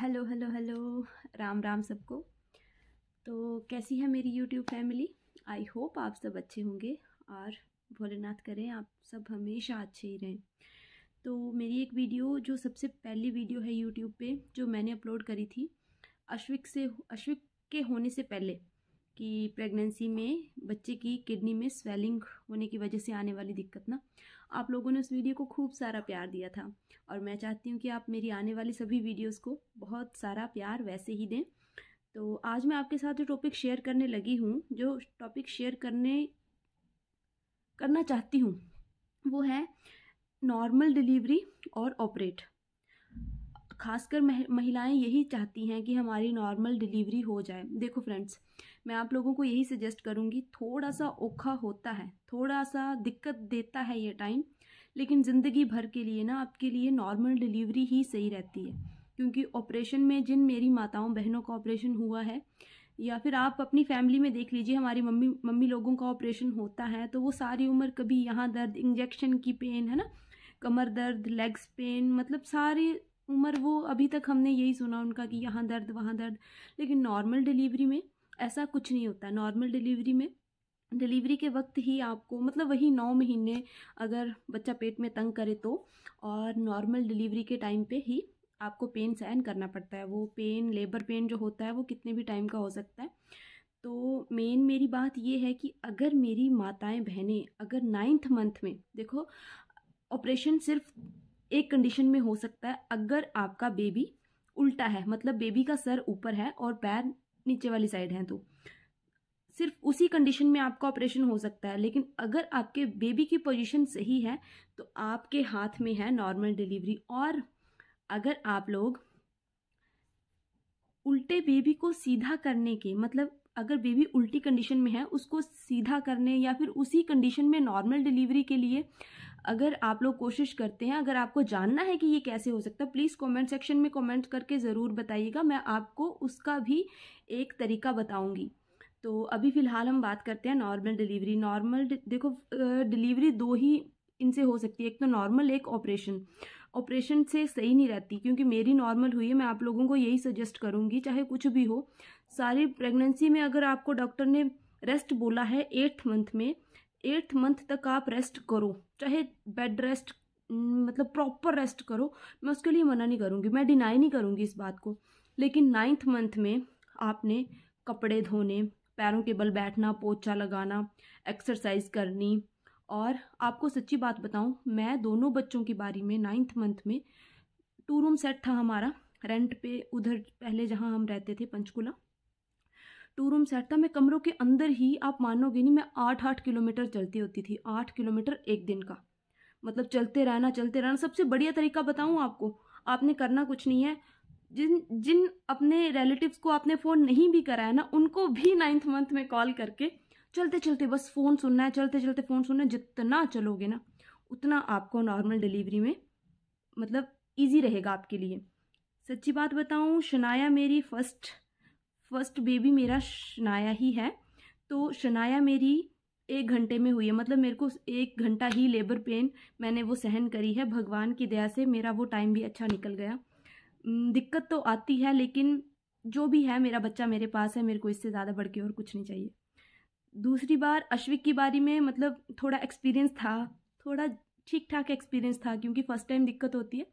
hello hello hello Ram Ram सबको तो कैसी है मेरी यूट्यूब फैमिली आई होप आप सब अच्छे होंगे और भोलेनाथ करें आप सब हमेशा अच्छे ही रहें तो मेरी एक वीडियो जो सबसे पहली वीडियो है यूट्यूब पे जो मैंने अपलोड करी थी अश्विक से अश्विक के होने से पहले कि प्रेगनेंसी में बच्चे की किडनी में स्वेलिंग होने की वजह से आने वाली दिक्कत ना आप लोगों ने उस वीडियो को खूब सारा प्यार दिया था और मैं चाहती हूँ कि आप मेरी आने वाली सभी वीडियोज़ को बहुत सारा प्यार वैसे ही दें तो आज मैं आपके साथ जो टॉपिक शेयर करने लगी हूँ जो टॉपिक शेयर करने करना चाहती हूँ वो है नॉर्मल डिलीवरी और ऑपरेट खासकर महिलाएं यही चाहती हैं कि हमारी नॉर्मल डिलीवरी हो जाए देखो फ्रेंड्स मैं आप लोगों को यही सजेस्ट करूँगी थोड़ा सा औखा होता है थोड़ा सा दिक्कत देता है ये टाइम लेकिन ज़िंदगी भर के लिए ना आपके लिए नॉर्मल डिलीवरी ही सही रहती है क्योंकि ऑपरेशन में जिन मेरी माताओं बहनों का ऑपरेशन हुआ है या फिर आप अपनी फैमिली में देख लीजिए हमारी मम्मी मम्मी लोगों का ऑपरेशन होता है तो वो सारी उम्र कभी यहाँ दर्द इंजेक्शन की पेन है ना कमर दर्द लेग्स पेन मतलब सारी उम्र वो अभी तक हमने यही सुना उनका कि यहाँ दर्द वहाँ दर्द लेकिन नॉर्मल डिलीवरी में ऐसा कुछ नहीं होता नॉर्मल डिलीवरी में डिलीवरी के वक्त ही आपको मतलब वही नौ महीने अगर बच्चा पेट में तंग करे तो और नॉर्मल डिलीवरी के टाइम पे ही आपको पेन सहन करना पड़ता है वो पेन लेबर पेन जो होता है वो कितने भी टाइम का हो सकता है तो मेन मेरी बात ये है कि अगर मेरी माताएं बहनें अगर नाइन्थ मंथ में देखो ऑपरेशन सिर्फ एक कंडीशन में हो सकता है अगर आपका बेबी उल्टा है मतलब बेबी का सर ऊपर है और पैर नीचे वाली साइड हैं तो सिर्फ उसी कंडीशन में आपका ऑपरेशन हो सकता है लेकिन अगर आपके बेबी की पोजीशन सही है तो आपके हाथ में है नॉर्मल डिलीवरी और अगर आप लोग उल्टे बेबी को सीधा करने के मतलब अगर बेबी उल्टी कंडीशन में है उसको सीधा करने या फिर उसी कंडीशन में नॉर्मल डिलीवरी के लिए अगर आप लोग कोशिश करते हैं अगर आपको जानना है कि ये कैसे हो सकता है प्लीज़ कमेंट सेक्शन में कमेंट करके ज़रूर बताइएगा मैं आपको उसका भी एक तरीका बताऊंगी तो अभी फ़िलहाल हम बात करते हैं नॉर्मल डिलीवरी नॉर्मल देखो डिलीवरी दो ही इनसे हो सकती है एक तो नॉर्मल एक ऑपरेशन ऑपरेशन से सही नहीं रहती क्योंकि मेरी नॉर्मल हुई है मैं आप लोगों को यही सजेस्ट करूँगी चाहे कुछ भी हो सारी प्रेगनेंसी में अगर आपको डॉक्टर ने रेस्ट बोला है एट्थ मंथ में एट्थ मंथ तक आप रेस्ट करो चाहे बेड रेस्ट मतलब प्रॉपर रेस्ट करो मैं उसके लिए मना नहीं करूँगी मैं डिनाई नहीं करूँगी इस बात को लेकिन नाइन्थ मंथ में आपने कपड़े धोने पैरों के बल बैठना पोछा लगाना एक्सरसाइज करनी और आपको सच्ची बात बताऊं मैं दोनों बच्चों की बारी में नाइन्थ मंथ में टू रूम सेट था हमारा रेंट पे उधर पहले जहाँ हम रहते थे पंचकुला टू रूम सेट था मैं कमरों के अंदर ही आप मानोगे नहीं मैं आठ आठ किलोमीटर चलती होती थी आठ किलोमीटर एक दिन का मतलब चलते रहना चलते रहना सबसे बढ़िया तरीका बताऊँ आपको आपने करना कुछ नहीं है जिन जिन अपने रिलेटिव्स को आपने फ़ोन नहीं भी कराया ना उनको भी नाइन्थ मंथ में कॉल करके चलते चलते बस फ़ोन सुनना है चलते चलते फ़ोन सुनना है जितना चलोगे ना उतना आपको नॉर्मल डिलीवरी में मतलब ईजी रहेगा आपके लिए सच्ची बात बताऊँ शनाया मेरी फर्स्ट फर्स्ट बेबी मेरा शनाया ही है तो शनाया मेरी एक घंटे में हुई है मतलब मेरे को एक घंटा ही लेबर पेन मैंने वो सहन करी है भगवान की दया से मेरा वो टाइम भी अच्छा निकल गया दिक्कत तो आती है लेकिन जो भी है मेरा बच्चा मेरे पास है मेरे को इससे ज़्यादा बढ़ के और कुछ नहीं चाहिए दूसरी बार अश्विक की बारी में मतलब थोड़ा एक्सपीरियंस था थोड़ा ठीक ठाक एक्सपीरियंस था क्योंकि फर्स्ट टाइम दिक्कत होती है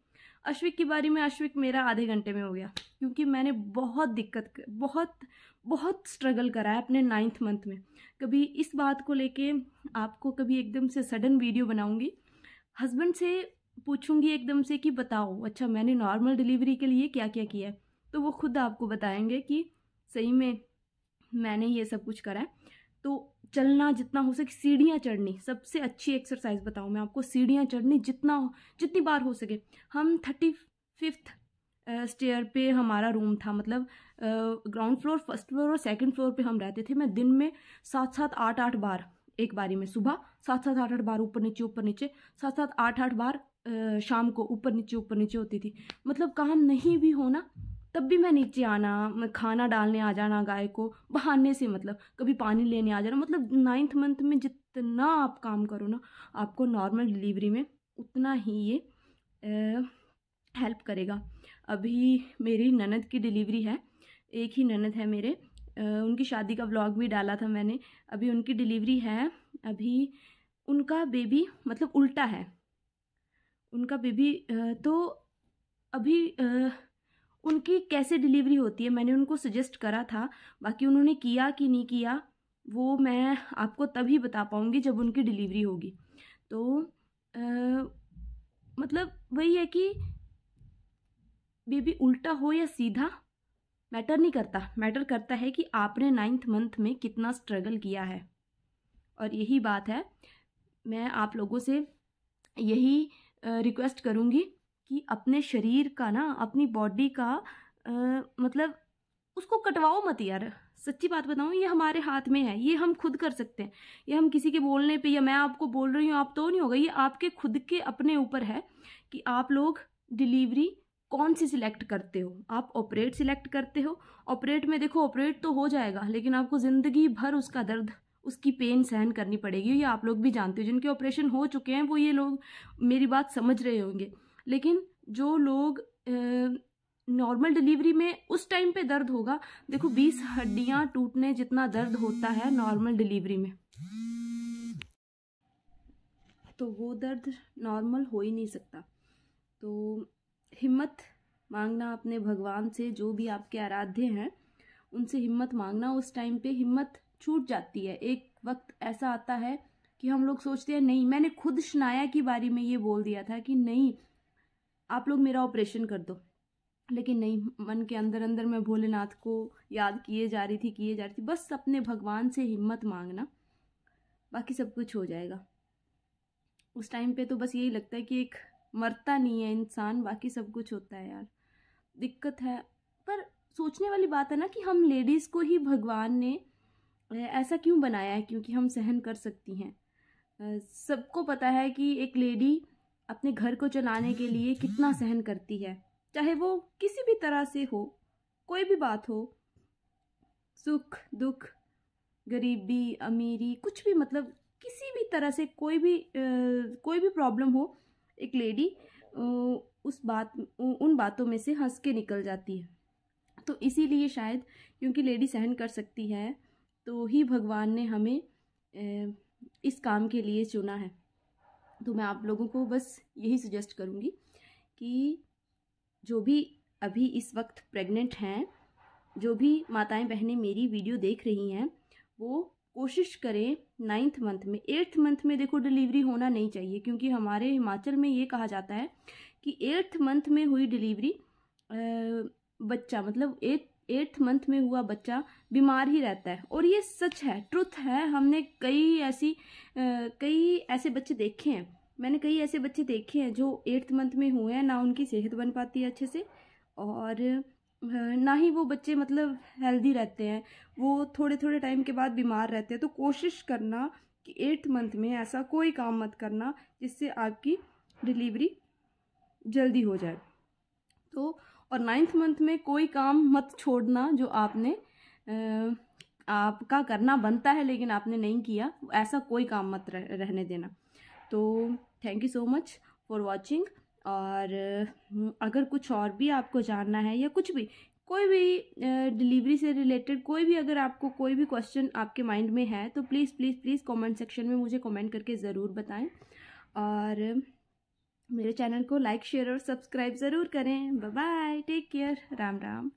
अश्विक की बारी में अश्विक मेरा आधे घंटे में हो गया क्योंकि मैंने बहुत दिक्कत बहुत बहुत स्ट्रगल करा है अपने नाइन्थ मंथ में कभी इस बात को लेके आपको कभी एकदम से सडन वीडियो बनाऊंगी हस्बैंड से पूछूंगी एकदम से कि बताओ अच्छा मैंने नॉर्मल डिलीवरी के लिए क्या क्या किया है तो वो खुद आपको बताएंगे कि सही में मैंने ये सब कुछ करा है तो चलना जितना हो सके सीढ़ियाँ चढ़नी सबसे अच्छी एक्सरसाइज बताऊँ मैं आपको सीढ़ियाँ चढ़नी जितना जितनी बार हो सके हम थर्टी फिफ्थ स्टेयर पे हमारा रूम था मतलब ग्राउंड फ्लोर फर्स्ट फ्लोर और सेकंड फ्लोर पे हम रहते थे मैं दिन में सात सात आठ आठ बार एक बारी में सुबह सात सात आठ आठ बार ऊपर नीचे ऊपर नीचे सात सात आठ आठ बार शाम को ऊपर नीचे ऊपर नीचे होती थी मतलब काम नहीं भी होना तब भी मैं नीचे आना मैं खाना डालने आ जाना गाय को बहाने से मतलब कभी पानी लेने आ जाना मतलब नाइन्थ मंथ में जितना आप काम करो ना आपको नॉर्मल डिलीवरी में उतना ही ये हेल्प करेगा अभी मेरी ननद की डिलीवरी है एक ही ननद है मेरे आ, उनकी शादी का ब्लॉग भी डाला था मैंने अभी उनकी डिलीवरी है अभी उनका बेबी मतलब उल्टा है उनका बेबी तो अभी आ, उनकी कैसे डिलीवरी होती है मैंने उनको सजेस्ट करा था बाकी उन्होंने किया कि नहीं किया वो मैं आपको तभी बता पाऊँगी जब उनकी डिलीवरी होगी तो आ, मतलब वही है कि बेबी उल्टा हो या सीधा मैटर नहीं करता मैटर करता है कि आपने नाइन्थ मंथ में कितना स्ट्रगल किया है और यही बात है मैं आप लोगों से यही रिक्वेस्ट करूँगी कि अपने शरीर का ना अपनी बॉडी का आ, मतलब उसको कटवाओ मत यार सच्ची बात बताऊँ ये हमारे हाथ में है ये हम खुद कर सकते हैं ये हम किसी के बोलने पे या मैं आपको बोल रही हूँ आप तो नहीं होगा ये आपके खुद के अपने ऊपर है कि आप लोग डिलीवरी कौन सी सिलेक्ट करते हो आप ऑपरेट सिलेक्ट करते हो ऑपरेट में देखो ऑपरेट तो हो जाएगा लेकिन आपको ज़िंदगी भर उसका दर्द उसकी पेन सहन करनी पड़ेगी ये आप लोग भी जानते हो जिनके ऑपरेशन हो चुके हैं वो ये लोग मेरी बात समझ रहे होंगे लेकिन जो लोग नॉर्मल डिलीवरी में उस टाइम पे दर्द होगा देखो बीस हड्डियां टूटने जितना दर्द होता है नॉर्मल डिलीवरी में तो वो दर्द नॉर्मल हो ही नहीं सकता तो हिम्मत मांगना अपने भगवान से जो भी आपके आराध्य हैं उनसे हिम्मत मांगना उस टाइम पे हिम्मत छूट जाती है एक वक्त ऐसा आता है कि हम लोग सोचते हैं नहीं मैंने खुद शनाया की बारे में ये बोल दिया था कि नहीं आप लोग मेरा ऑपरेशन कर दो लेकिन नहीं मन के अंदर अंदर मैं भोलेनाथ को याद किए जा रही थी किए जा रही थी बस अपने भगवान से हिम्मत मांगना बाकी सब कुछ हो जाएगा उस टाइम पे तो बस यही लगता है कि एक मरता नहीं है इंसान बाकी सब कुछ होता है यार दिक्कत है पर सोचने वाली बात है ना कि हम लेडीज़ को ही भगवान ने ऐसा क्यों बनाया है क्योंकि हम सहन कर सकती हैं सबको पता है कि एक लेडी अपने घर को चलाने के लिए कितना सहन करती है चाहे वो किसी भी तरह से हो कोई भी बात हो सुख दुख गरीबी अमीरी कुछ भी मतलब किसी भी तरह से कोई भी आ, कोई भी प्रॉब्लम हो एक लेडी उस बात उन बातों में से हंस के निकल जाती है तो इसीलिए शायद क्योंकि लेडी सहन कर सकती है तो ही भगवान ने हमें इस काम के लिए चुना है तो मैं आप लोगों को बस यही सजेस्ट करूँगी कि जो भी अभी इस वक्त प्रेग्नेंट हैं जो भी माताएं बहनें मेरी वीडियो देख रही हैं वो कोशिश करें नाइन्थ मंथ में एट्थ मंथ में देखो डिलीवरी होना नहीं चाहिए क्योंकि हमारे हिमाचल में ये कहा जाता है कि एट्थ मंथ में हुई डिलीवरी बच्चा मतलब एट एट्थ मंथ में हुआ बच्चा बीमार ही रहता है और ये सच है ट्रुथ है हमने कई ऐसी कई ऐसे बच्चे देखे हैं मैंने कई ऐसे बच्चे देखे हैं जो एट्थ मंथ में हुए हैं ना उनकी सेहत बन पाती है अच्छे से और ना ही वो बच्चे मतलब हेल्दी रहते हैं वो थोड़े थोड़े टाइम के बाद बीमार रहते हैं तो कोशिश करना कि एट्थ मंथ में ऐसा कोई काम मत करना जिससे आपकी डिलीवरी जल्दी हो जाए तो और नाइन्थ मंथ में कोई काम मत छोड़ना जो आपने आपका करना बनता है लेकिन आपने नहीं किया ऐसा कोई काम मत रहने देना तो thank you so much for watching और हम्म, अगर कुछ और भी आपको जानना है या कुछ भी कोई भी डिलीवरी से रिलेटेड कोई भी अगर आपको कोई भी क्वेश्चन आपके माइंड में है तो please please please comment section में मुझे कमेंट करके ज़रूर बताएं और मेरे चैनल को लाइक शेयर और सब्सक्राइब ज़रूर करें bye take care Ram Ram